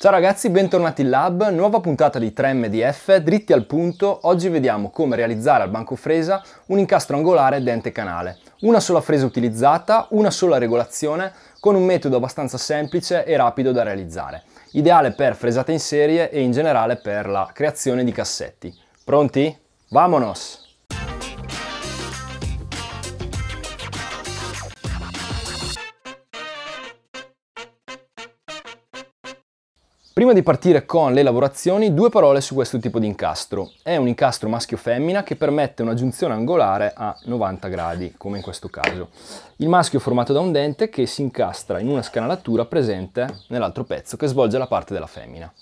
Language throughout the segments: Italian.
Ciao ragazzi, bentornati in Lab, nuova puntata di 3MDF, dritti al punto, oggi vediamo come realizzare al banco fresa un incastro angolare dente canale. Una sola fresa utilizzata, una sola regolazione, con un metodo abbastanza semplice e rapido da realizzare. Ideale per fresate in serie e in generale per la creazione di cassetti. Pronti? Vamonos! Prima di partire con le lavorazioni, due parole su questo tipo di incastro. È un incastro maschio-femmina che permette una giunzione angolare a 90 gradi, come in questo caso. Il maschio è formato da un dente che si incastra in una scanalatura presente nell'altro pezzo che svolge la parte della femmina.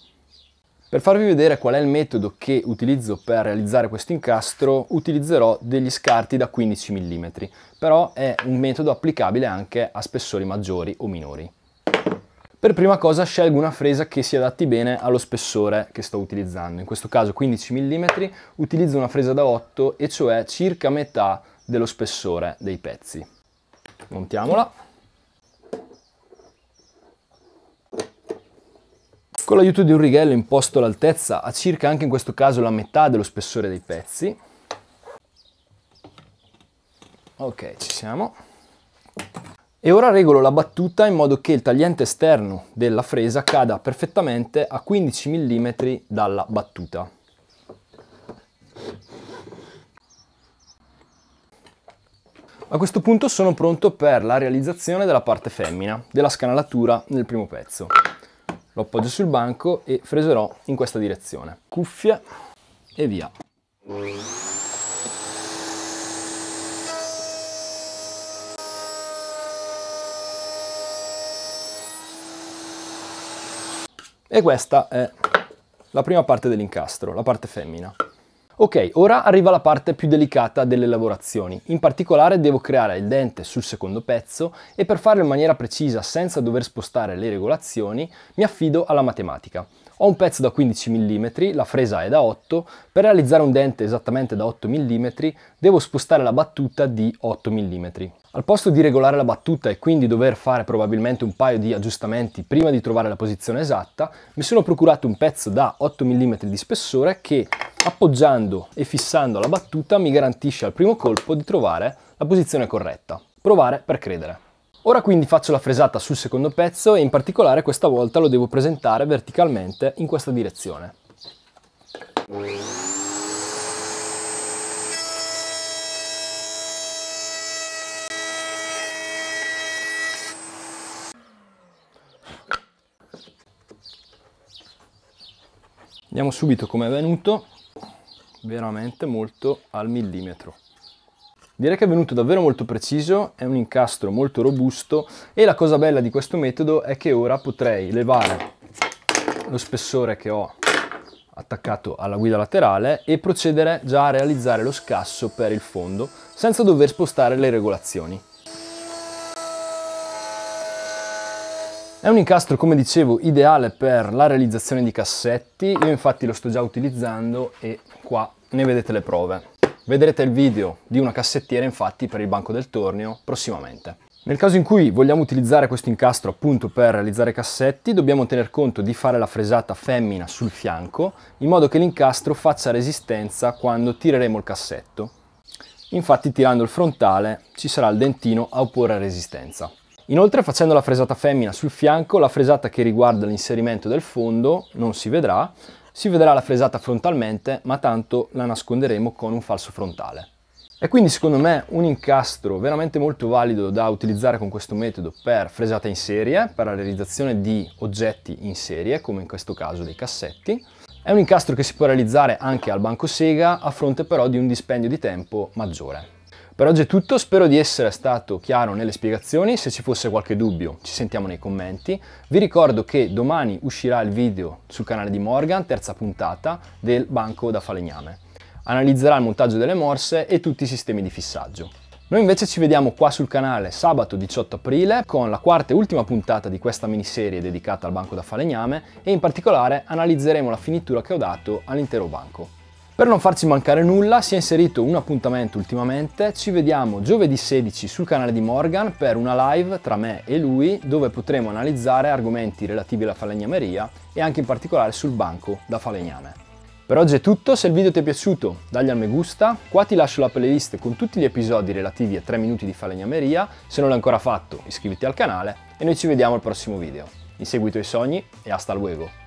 Per farvi vedere qual è il metodo che utilizzo per realizzare questo incastro, utilizzerò degli scarti da 15 mm, però è un metodo applicabile anche a spessori maggiori o minori. Per prima cosa scelgo una fresa che si adatti bene allo spessore che sto utilizzando, in questo caso 15 mm, utilizzo una fresa da 8 e cioè circa metà dello spessore dei pezzi. Montiamola. Con l'aiuto di un righello imposto l'altezza a circa anche in questo caso la metà dello spessore dei pezzi. Ok, ci siamo. E ora regolo la battuta in modo che il tagliente esterno della fresa cada perfettamente a 15 mm dalla battuta. A questo punto sono pronto per la realizzazione della parte femmina, della scanalatura nel primo pezzo. Lo appoggio sul banco e freserò in questa direzione. Cuffie e via. E questa è la prima parte dell'incastro, la parte femmina. Ok, ora arriva la parte più delicata delle lavorazioni, in particolare devo creare il dente sul secondo pezzo e per farlo in maniera precisa senza dover spostare le regolazioni mi affido alla matematica. Ho un pezzo da 15 mm, la fresa è da 8, per realizzare un dente esattamente da 8 mm devo spostare la battuta di 8 mm. Al posto di regolare la battuta e quindi dover fare probabilmente un paio di aggiustamenti prima di trovare la posizione esatta, mi sono procurato un pezzo da 8 mm di spessore che appoggiando e fissando la battuta mi garantisce al primo colpo di trovare la posizione corretta. Provare per credere. Ora quindi faccio la fresata sul secondo pezzo e in particolare questa volta lo devo presentare verticalmente in questa direzione. Vediamo subito come è venuto veramente molto al millimetro. Direi che è venuto davvero molto preciso, è un incastro molto robusto e la cosa bella di questo metodo è che ora potrei levare lo spessore che ho attaccato alla guida laterale e procedere già a realizzare lo scasso per il fondo senza dover spostare le regolazioni. È un incastro, come dicevo, ideale per la realizzazione di cassetti, io infatti lo sto già utilizzando e qua ne vedete le prove. Vedrete il video di una cassettiera infatti per il banco del tornio prossimamente. Nel caso in cui vogliamo utilizzare questo incastro appunto per realizzare cassetti, dobbiamo tener conto di fare la fresata femmina sul fianco, in modo che l'incastro faccia resistenza quando tireremo il cassetto. Infatti tirando il frontale ci sarà il dentino a opporre resistenza. Inoltre facendo la fresata femmina sul fianco, la fresata che riguarda l'inserimento del fondo non si vedrà, si vedrà la fresata frontalmente, ma tanto la nasconderemo con un falso frontale. E quindi secondo me un incastro veramente molto valido da utilizzare con questo metodo per fresata in serie, per la realizzazione di oggetti in serie, come in questo caso dei cassetti. È un incastro che si può realizzare anche al banco sega a fronte però di un dispendio di tempo maggiore. Per oggi è tutto, spero di essere stato chiaro nelle spiegazioni, se ci fosse qualche dubbio ci sentiamo nei commenti. Vi ricordo che domani uscirà il video sul canale di Morgan, terza puntata, del banco da falegname. Analizzerà il montaggio delle morse e tutti i sistemi di fissaggio. Noi invece ci vediamo qua sul canale sabato 18 aprile con la quarta e ultima puntata di questa miniserie dedicata al banco da falegname e in particolare analizzeremo la finitura che ho dato all'intero banco. Per non farci mancare nulla si è inserito un appuntamento ultimamente, ci vediamo giovedì 16 sul canale di Morgan per una live tra me e lui dove potremo analizzare argomenti relativi alla falegnameria e anche in particolare sul banco da falegname. Per oggi è tutto, se il video ti è piaciuto dagli al me gusta, qua ti lascio la playlist con tutti gli episodi relativi a 3 minuti di falegnameria, se non l'hai ancora fatto iscriviti al canale e noi ci vediamo al prossimo video. In seguito ai sogni e hasta luego!